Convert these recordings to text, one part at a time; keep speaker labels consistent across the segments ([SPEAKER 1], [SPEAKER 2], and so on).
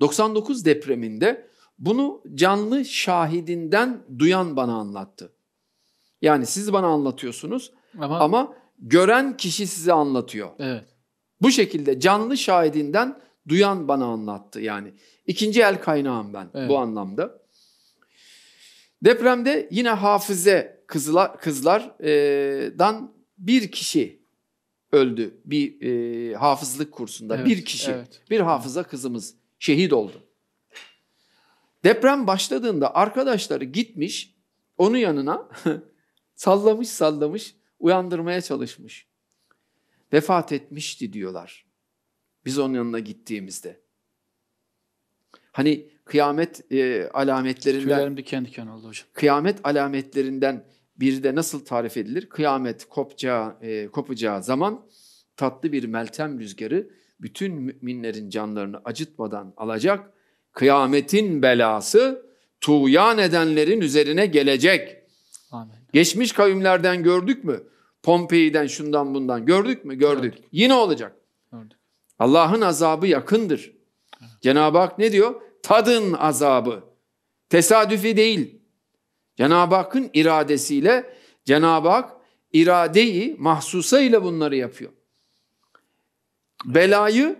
[SPEAKER 1] 99 depreminde bunu canlı şahidinden duyan bana anlattı. Yani siz bana anlatıyorsunuz ama, ama gören kişi size anlatıyor. Evet. Bu şekilde canlı şahidinden duyan bana anlattı yani. ikinci el kaynağım ben evet. bu anlamda. Depremde yine hafize kızla, kızlardan bir kişi öldü bir e, hafızlık kursunda. Evet, bir kişi, evet. bir hafıza kızımız şehit oldu. Deprem başladığında arkadaşları gitmiş onun yanına sallamış sallamış uyandırmaya çalışmış. Vefat etmişti diyorlar. Biz onun yanına gittiğimizde. Hani kıyamet e, alametlerinden Tüylerim diken diken oldu hocam. Kıyamet alametlerinden bir de nasıl tarif edilir? Kıyamet kopacağı, e, kopacağı zaman tatlı bir meltem rüzgarı bütün müminlerin canlarını acıtmadan alacak. Kıyametin belası tuğyan edenlerin üzerine gelecek. Amin. Geçmiş kavimlerden gördük mü? Pompei'den şundan bundan gördük mü? Gördük. gördük. Yine olacak. Gördük. Allah'ın azabı yakındır. Cenab-ı Hak ne diyor? Tadın azabı. Tesadüfi değil. Cenab-ı Hakk'ın iradesiyle Cenab-ı Hak iradeyi mahsusa ile bunları yapıyor belayı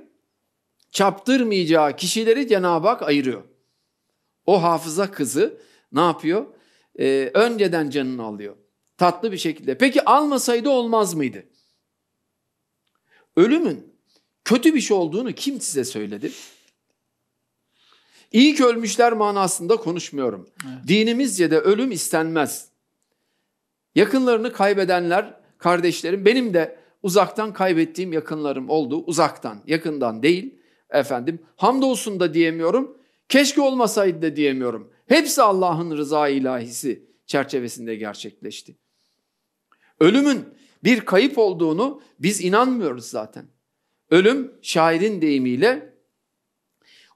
[SPEAKER 1] çaptırmayacağı kişileri Cenab-ı Hak ayırıyor. O hafıza kızı ne yapıyor? Ee, önceden canını alıyor. Tatlı bir şekilde. Peki almasaydı olmaz mıydı? Ölümün kötü bir şey olduğunu kim size söyledi? İyi ki ölmüşler manasında konuşmuyorum. Evet. Dinimizce de ölüm istenmez. Yakınlarını kaybedenler, kardeşlerim benim de Uzaktan kaybettiğim yakınlarım oldu. Uzaktan, yakından değil efendim. Hamdolsun da diyemiyorum. Keşke olmasaydı da diyemiyorum. Hepsi Allah'ın rıza ilahisi çerçevesinde gerçekleşti. Ölümün bir kayıp olduğunu biz inanmıyoruz zaten. Ölüm şairin deyimiyle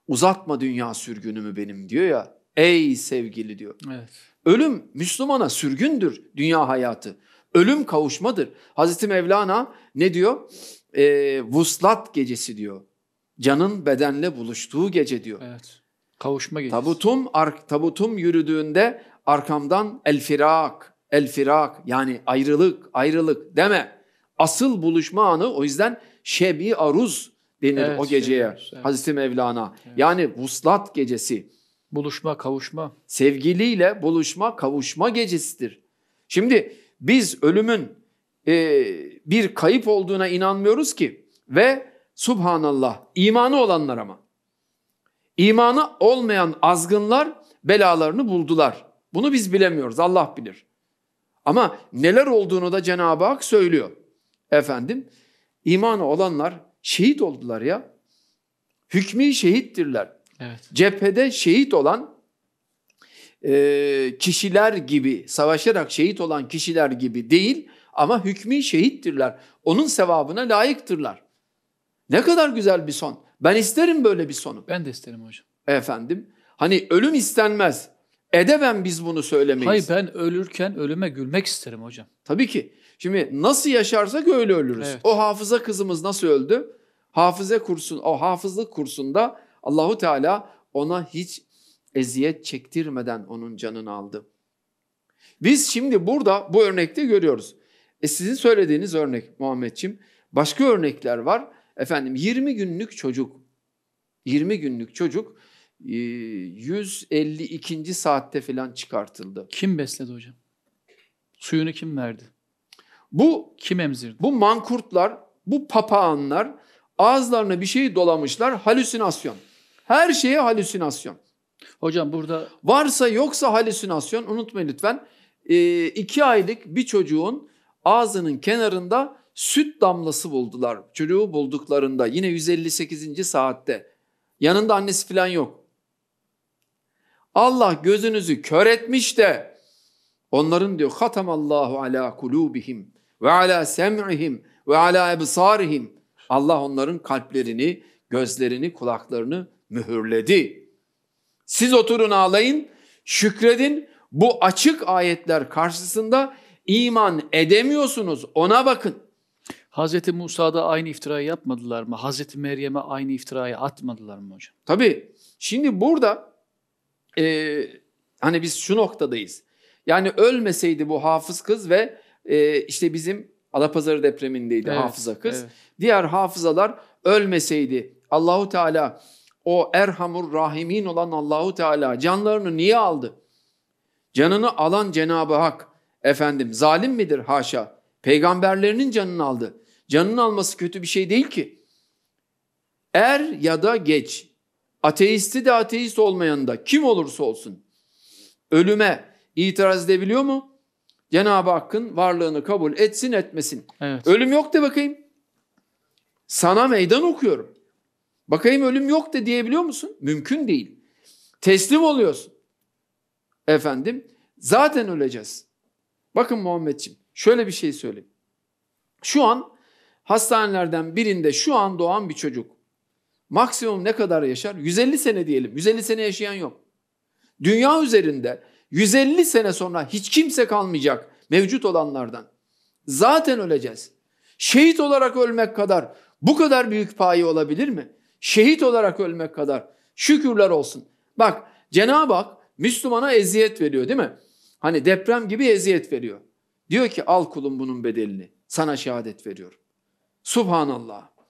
[SPEAKER 1] uzatma dünya sürgünümü benim diyor ya. Ey sevgili diyor. Evet. Ölüm Müslümana sürgündür dünya hayatı. Ölüm kavuşmadır. Hazreti Mevlana ne diyor? E, vuslat gecesi diyor. Canın bedenle buluştuğu gece diyor. Evet. Kavuşma gecesi. Tabutum, ar, tabutum yürüdüğünde arkamdan el firak, el firak yani ayrılık, ayrılık deme. Asıl buluşma anı o yüzden şebi aruz denir evet, o geceye evet, evet. Hazreti Mevlana. Evet. Yani vuslat gecesi. Buluşma, kavuşma. Sevgiliyle buluşma, kavuşma gecesidir. Şimdi biz ölümün e, bir kayıp olduğuna inanmıyoruz ki ve subhanallah imanı olanlar ama. imanı olmayan azgınlar belalarını buldular. Bunu biz bilemiyoruz Allah bilir. Ama neler olduğunu da Cenab-ı Hak söylüyor. Efendim imanı olanlar şehit oldular ya. hükmü şehittirler. Evet. Cephede şehit olan e, kişiler gibi, savaşarak şehit olan kişiler gibi değil ama hükmü şehittirler. Onun sevabına layıktırlar. Ne kadar güzel bir son. Ben isterim böyle bir sonu. Ben de isterim hocam. Efendim, hani ölüm istenmez. Edeben biz bunu söylemeyiz. Hayır ben ölürken ölüme gülmek isterim hocam. Tabii ki. Şimdi nasıl yaşarsak öyle ölürüz. Evet. O hafıza kızımız nasıl öldü? Hafıza kursun, o hafızlık kursunda Allahu Teala ona hiç eziyet çektirmeden onun canını aldı. Biz şimdi burada bu örnekte görüyoruz. E sizin söylediğiniz örnek Muhammedciğim. Başka örnekler var. Efendim 20 günlük çocuk. 20 günlük çocuk 152. E, saatte falan çıkartıldı. Kim besledi hocam? Suyunu kim verdi? Bu kim emzirdi? Bu mankurtlar, bu papağanlar ağızlarına bir şey dolamışlar. Halüsinasyon. Her şeye halüsinasyon. Hocam burada... Varsa yoksa halüsinasyon unutmayın lütfen. E, iki aylık bir çocuğun ağzının kenarında süt damlası buldular. Çocuğu bulduklarında yine 158. saatte. Yanında annesi falan yok. Allah gözünüzü kör etmiş de onların diyor Allahu ala kulubihim ve ala sem'ihim ve ala ebsarihim. Allah onların kalplerini, gözlerini, kulaklarını mühürledi. Siz oturun ağlayın, şükredin. Bu açık ayetler karşısında iman edemiyorsunuz. Ona bakın. Hazreti Musa'da aynı iftirayı yapmadılar mı? Hazreti Meryem'e aynı iftirayı atmadılar mı hocam? Tabii. Şimdi burada e, hani biz şu noktadayız. Yani ölmeseydi bu hafız kız ve e, işte bizim Alapazarı depremindeydi evet, hafıza kız. Evet. Diğer hafızalar ölmeseydi Allahu Teala o Erhamur Rahimin olan Allahu Teala canlarını niye aldı? Canını alan Cenabı Hak efendim zalim midir? Haşa. Peygamberlerinin canını aldı. Canını alması kötü bir şey değil ki. Er ya da geç. Ateisti de ateist olmayan da kim olursa olsun ölüme itiraz edebiliyor mu? Cenab-ı Hakk'ın varlığını kabul etsin etmesin. Evet. Ölüm yok de bakayım. Sana meydan okuyorum. Bakayım ölüm yok da diyebiliyor musun? Mümkün değil. Teslim oluyorsun. Efendim zaten öleceğiz. Bakın Muhammedciğim şöyle bir şey söyleyeyim. Şu an hastanelerden birinde şu an doğan bir çocuk maksimum ne kadar yaşar? 150 sene diyelim. 150 sene yaşayan yok. Dünya üzerinde 150 sene sonra hiç kimse kalmayacak mevcut olanlardan. Zaten öleceğiz. Şehit olarak ölmek kadar bu kadar büyük payı olabilir mi? şehit olarak ölmek kadar şükürler olsun. Bak Cenab-ı Hak Müslümana eziyet veriyor değil mi? Hani deprem gibi eziyet veriyor. Diyor ki al kulum bunun bedelini. Sana şehadet veriyorum. Subhanallah.